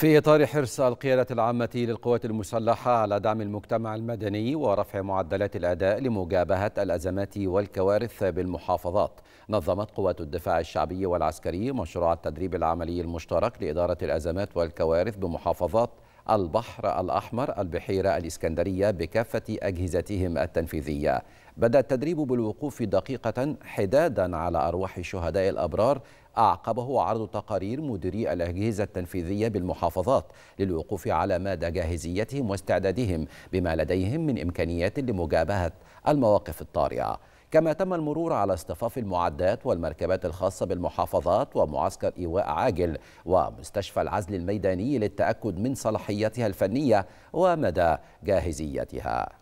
في إطار حرص القيادة العامة للقوات المسلحة على دعم المجتمع المدني ورفع معدلات الأداء لمجابهة الأزمات والكوارث بالمحافظات نظمت قوات الدفاع الشعبي والعسكري مشروع التدريب العملي المشترك لإدارة الأزمات والكوارث بمحافظات البحر الأحمر البحيرة الإسكندرية بكافة أجهزتهم التنفيذية بدأ التدريب بالوقوف دقيقة حدادا على أرواح الشهداء الأبرار أعقبه عرض تقارير مديري الأجهزة التنفيذية بالمحافظات للوقوف على مدى جاهزيتهم واستعدادهم بما لديهم من إمكانيات لمجابهة المواقف الطارئة كما تم المرور على اصطفاف المعدات والمركبات الخاصة بالمحافظات ومعسكر إيواء عاجل ومستشفى العزل الميداني للتأكد من صلاحيتها الفنية ومدى جاهزيتها